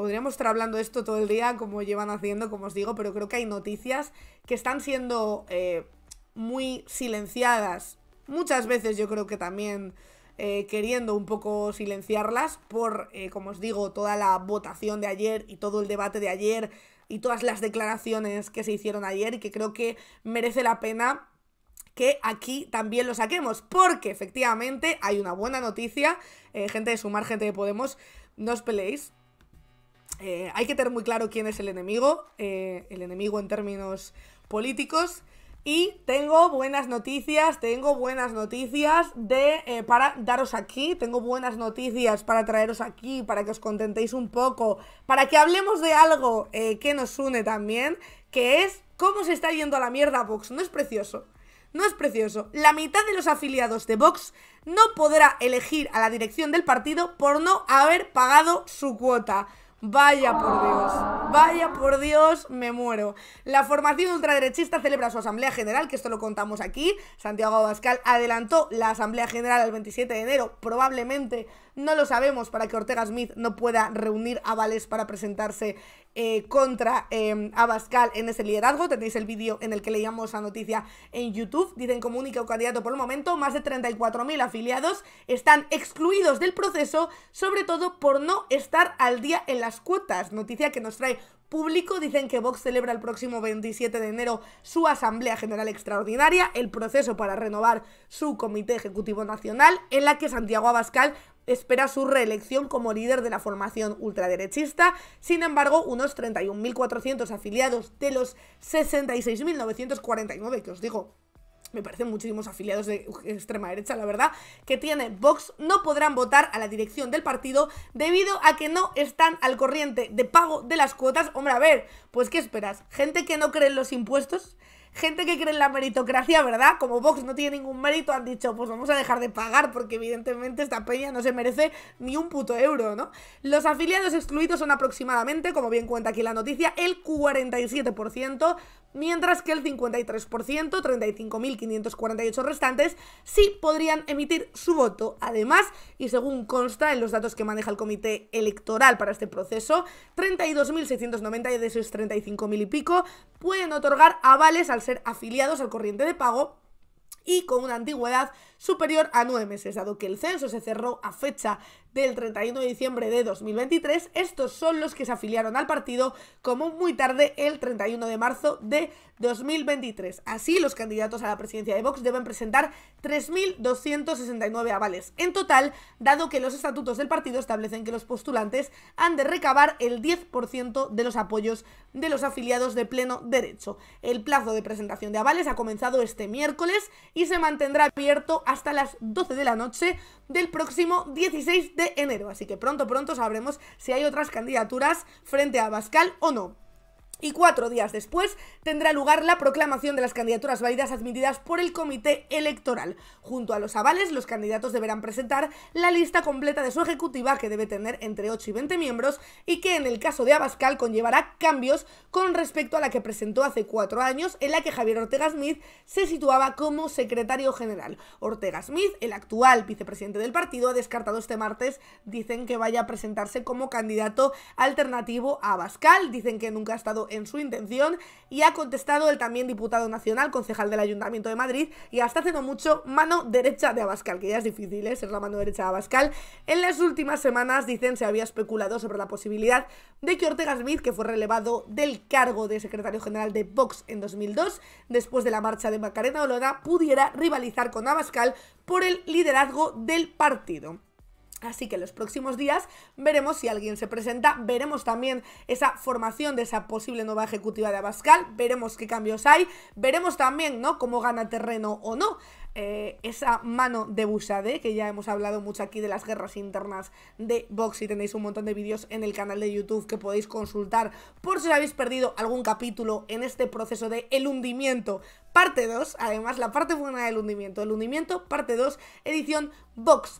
podríamos estar hablando de esto todo el día, como llevan haciendo, como os digo, pero creo que hay noticias que están siendo eh, muy silenciadas. Muchas veces yo creo que también eh, queriendo un poco silenciarlas por, eh, como os digo, toda la votación de ayer y todo el debate de ayer y todas las declaraciones que se hicieron ayer y que creo que merece la pena que aquí también lo saquemos, porque efectivamente hay una buena noticia, gente de Sumar, gente de Podemos, no os peleéis, eh, hay que tener muy claro quién es el enemigo, eh, el enemigo en términos políticos. Y tengo buenas noticias, tengo buenas noticias de eh, para daros aquí, tengo buenas noticias para traeros aquí, para que os contentéis un poco, para que hablemos de algo que nos une también, que es cómo se está yendo a la mierda Vox. No es precioso. No es precioso. La mitad de los afiliados de Vox no podrá elegir a la dirección del partido por no haber pagado su cuota. Vaya por Dios, vaya por Dios, me muero. La formación ultraderechista celebra su Asamblea General, que esto lo contamos aquí. Santiago Abascal adelantó la Asamblea General al 27 de enero, probablemente, no lo sabemos, para que Ortega Smith no pueda reunir a Vales para presentarse eh, contra em, Abascal en ese liderazgo. Tenéis el vídeo en el que leíamos la noticia en YouTube. Dicen como único candidato por el momento. Más de 34.000 afiliados están excluidos del proceso, sobre todo por no estar al día en la cuotas, noticia que nos trae público, dicen que Vox celebra el próximo 27 de enero su Asamblea General Extraordinaria, el proceso para renovar su Comité Ejecutivo Nacional, en la que Santiago Abascal espera su reelección como líder de la formación ultraderechista. Sin embargo, unos 31.400 afiliados de los 66.949 que os digo me parecen muchísimos afiliados de extrema derecha, la verdad, que tiene Vox, no podrán votar a la dirección del partido debido a que no están al corriente de pago de las cuotas. Hombre, a ver, pues ¿qué esperas? ¿Gente que no cree en los impuestos? gente que cree en la meritocracia, ¿verdad? Como Vox no tiene ningún mérito, han dicho, pues vamos a dejar de pagar porque evidentemente esta peña no se merece ni un puto euro, ¿no? Los afiliados excluidos son aproximadamente, como bien cuenta aquí la noticia, el 47%, mientras que el 53%, 35.548 restantes, sí podrían emitir su voto. Además, y según consta en los datos que maneja el Comité Electoral para este proceso, 32.690 de esos 35.000 y pico pueden otorgar avales al ser afiliados al corriente de pago y con una antigüedad superior a nueve meses. Dado que el censo se cerró a fecha del 31 de diciembre de 2023, estos son los que se afiliaron al partido como muy tarde el 31 de marzo de 2023. Así, los candidatos a la presidencia de Vox deben presentar 3.269 avales. En total, dado que los estatutos del partido establecen que los postulantes han de recabar el 10% de los apoyos de los afiliados de pleno derecho. El plazo de presentación de avales ha comenzado este miércoles y se mantendrá abierto hasta las 12 de la noche del próximo 16 de enero. Así que pronto, pronto sabremos si hay otras candidaturas frente a Bascal o no y cuatro días después tendrá lugar la proclamación de las candidaturas válidas admitidas por el Comité Electoral. Junto a los avales, los candidatos deberán presentar la lista completa de su ejecutiva, que debe tener entre 8 y 20 miembros, y que en el caso de Abascal conllevará cambios con respecto a la que presentó hace cuatro años, en la que Javier Ortega Smith se situaba como secretario general. Ortega Smith, el actual vicepresidente del partido, ha descartado este martes, dicen que vaya a presentarse como candidato alternativo a Abascal, dicen que nunca ha estado en su intención y ha contestado el también diputado nacional, concejal del Ayuntamiento de Madrid y hasta hace no mucho mano derecha de Abascal, que ya es difícil ¿eh? ser la mano derecha de Abascal. En las últimas semanas, dicen, se había especulado sobre la posibilidad de que Ortega Smith, que fue relevado del cargo de secretario general de Vox en 2002, después de la marcha de Macarena Olona, pudiera rivalizar con Abascal por el liderazgo del partido. Así que los próximos días veremos si alguien se presenta, veremos también esa formación de esa posible nueva ejecutiva de Abascal, veremos qué cambios hay, veremos también, ¿no?, cómo gana terreno o no. Eh, esa mano de Busade que ya hemos hablado mucho aquí de las guerras internas de Vox y tenéis un montón de vídeos en el canal de YouTube que podéis consultar por si os habéis perdido algún capítulo en este proceso de el hundimiento parte 2, además la parte buena del hundimiento, el hundimiento parte 2, edición Vox.